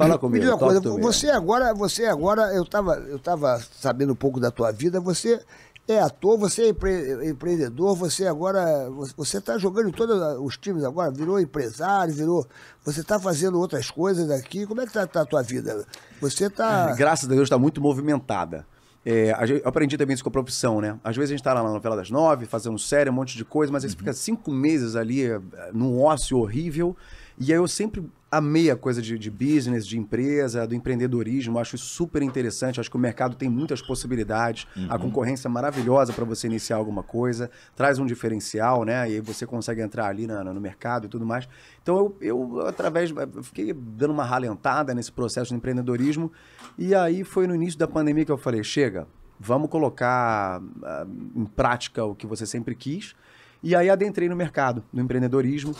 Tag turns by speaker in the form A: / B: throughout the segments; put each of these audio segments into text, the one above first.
A: Fala comigo. Me uma coisa, você
B: agora, você agora, eu estava eu tava sabendo um pouco da tua vida, você é ator, você é empre empreendedor, você agora, você está jogando em todos os times agora, virou empresário, virou, você está fazendo outras coisas aqui, como é que está tá a tua vida? Você está... Ah,
A: graças a Deus está muito movimentada. É, eu aprendi também isso com a profissão, né? Às vezes a gente está lá na novela das nove, fazendo série, um monte de coisa, mas a gente uhum. fica cinco meses ali eh, num ócio horrível. E aí eu sempre amei a coisa de, de, business, de empresa, do empreendedorismo. Acho super interessante. Acho que o mercado tem muitas possibilidades. Uhum. A concorrência é maravilhosa para você iniciar alguma coisa. Traz um diferencial, né? E aí você consegue entrar ali na, no mercado e tudo mais. Então, eu, eu através... Eu fiquei dando uma ralentada nesse processo de empreendedorismo. E aí foi no início da pandemia que eu falei, chega, vamos colocar uh, em prática o que você sempre quis. E aí adentrei no mercado, no empreendedorismo.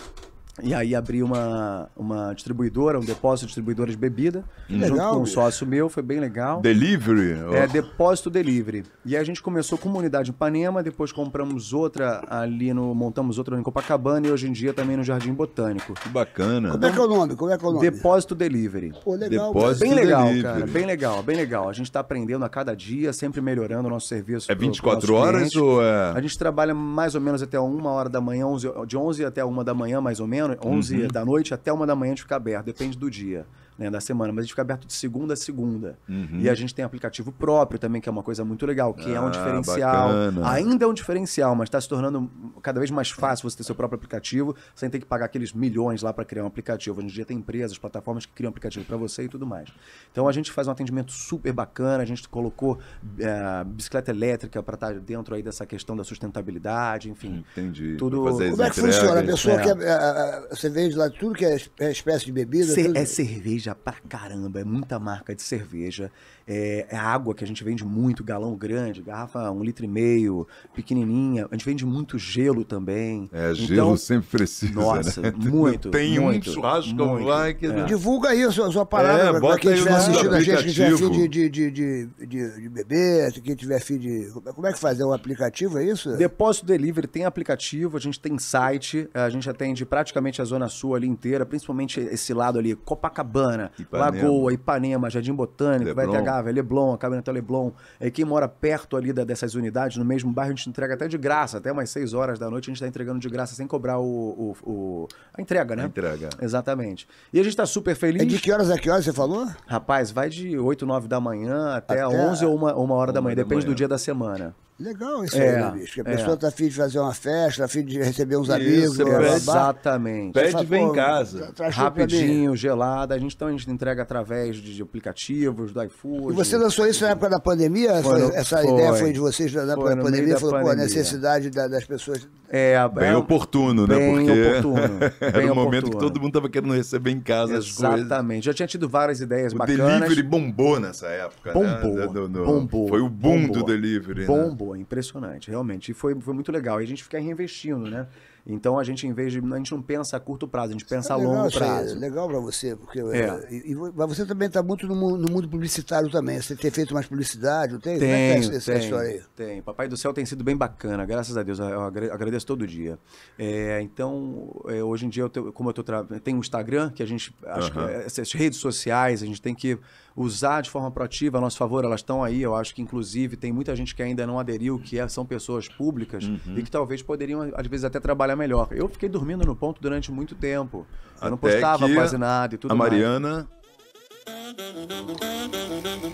A: E aí abri uma, uma distribuidora, um depósito de distribuidora de bebida, hum. legal, junto com um sócio meu, foi bem legal. Delivery? É, depósito delivery. E aí a gente começou com uma unidade em Ipanema, depois compramos outra ali no. montamos outra em Copacabana e hoje em dia também no Jardim Botânico. Que bacana. Como é que é o nome? Como é que é o nome? Depósito delivery. Pô, legal, depósito bem legal, delivery. cara. Bem legal, bem legal. A gente está aprendendo a cada dia, sempre melhorando o nosso serviço. É 24 pro, pro horas cliente. ou é. A gente trabalha mais ou menos até uma hora da manhã, 11, de 11 até uma da manhã, mais ou menos 11 uhum. da noite até uma da manhã de ficar aberto, depende do dia né, da semana, mas a gente fica aberto de segunda a segunda. Uhum. E a gente tem aplicativo próprio também, que é uma coisa muito legal, que ah, é um ah, diferencial. Bacana. Ainda é um diferencial, mas está se tornando cada vez mais fácil você ter seu próprio aplicativo, sem ter que pagar aqueles milhões lá para criar um aplicativo. Hoje em dia tem empresas, plataformas que criam aplicativo para você e tudo mais. Então a gente faz um atendimento super bacana, a gente colocou é, bicicleta elétrica para estar tá dentro aí dessa questão da sustentabilidade, enfim. Entendi. Tudo... Como é que entregas. funciona? A pessoa é. quer. Eh, eh, a, a, lá, tudo que é espécie de bebida. C tudo... É cerveja cerveja pra caramba, é muita marca de cerveja é, é água que a gente vende muito, galão grande, garrafa um litro e meio, pequenininha. A gente vende muito gelo também. É, então, gelo sempre precisa. Né? Nossa, né? muito. Tem muito, um churrasco muito, lá É. Divulga
B: aí a sua, a sua parada é, para quem estiver assistindo a gente, quem tiver fim de, de, de, de, de, de beber, quem tiver fim de. Como é que faz? É um aplicativo, é isso?
A: Depósito Delivery tem aplicativo, a gente tem site, a gente atende praticamente a Zona Sul ali inteira, principalmente esse lado ali, Copacabana, Ipanema. Lagoa, Ipanema, Jardim Botânico, Lebron. vai ter Gustavo, é Leblon, a cabine até Leblon. É quem mora perto ali da, dessas unidades, no mesmo bairro, a gente entrega até de graça, até umas 6 horas da noite a gente está entregando de graça sem cobrar o, o, o a entrega, né? A entrega. Exatamente. E a gente está super feliz. É de que horas a que horas você falou? Rapaz, vai de 8, 9 da manhã até, até 11 ou 1 uma, uma hora uma da manhã, depende manhã. do dia da semana. Legal isso é, aí, né, bicho? Que a é. pessoa
B: tá afim de fazer uma festa, afim de receber uns isso, amigos. É, Pede, exatamente. Pede bem em casa. Rapidinho,
A: gelada. A gente também então, entrega através de aplicativos, do iFood. E você
B: lançou isso na época da pandemia? Foi, essa, essa foi, ideia foi de vocês na época da pandemia? Falou, pandemia. pô, a necessidade da, das pessoas.
A: É, é, bem oportuno, né? Bem Porque oportuno. Bem era o oportuno. momento que todo mundo tava querendo receber em casa exatamente. Exatamente. Já tinha tido várias ideias o bacanas. O delivery bombou nessa época. Né? Bombou. Né? bombou. Foi o boom bombou. do delivery. Né? Bombou boa, impressionante, realmente. E foi, foi muito legal. E a gente fica reinvestindo, né? Então a gente, em vez de. A gente não pensa a curto prazo, a gente é pensa é legal, a longo prazo. É legal para você, porque. É. é e, e, mas
B: você também está muito no, no, mundo publicitário também. Você tem feito mais publicidade, não tem? Tem, é, é essa tem, aí?
A: Tem. Papai do Céu tem sido bem bacana, graças a Deus. Eu agradeço todo dia. É, então, hoje em dia, eu tenho, como eu tô tra... tem o um Instagram, que a gente. Acho uhum. que essas redes sociais, a gente tem que usar de forma proativa a nosso favor, elas estão aí. Eu acho que, inclusive, tem muita gente que ainda não aderiu, que são pessoas públicas uhum. e que talvez poderiam, às vezes, até trabalhar melhor. Eu fiquei dormindo no ponto durante muito tempo. Eu Até não postava quase nada e tudo mais A Mariana.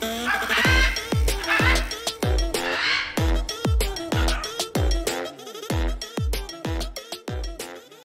A: Mais.